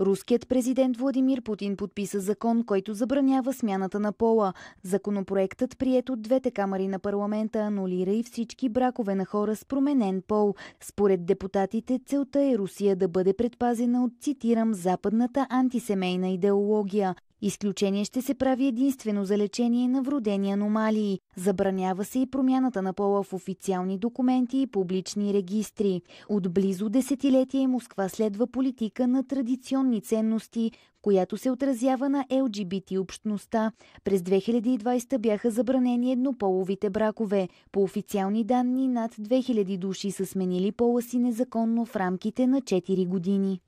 Руският президент Владимир Путин подписа закон, който забранява смяната на пола. Законопроектът, прият от двете камери на парламента, анулира и всички бракове на хора с променен пол. Според депутатите, целта е Русия да бъде предпазена от, цитирам, западната антисемейна идеология. Изключение ще се прави единствено за лечение на вродени аномалии. Забранява се и промяната на пола в официални документи и публични регистри. От близо десетилетие Москва следва политика на традиционни ценности, която се отразява на LGBT общността. През 2020 бяха забранени еднополовите бракове. По официални данни над 2000 души са сменили пола си незаконно в рамките на 4 години.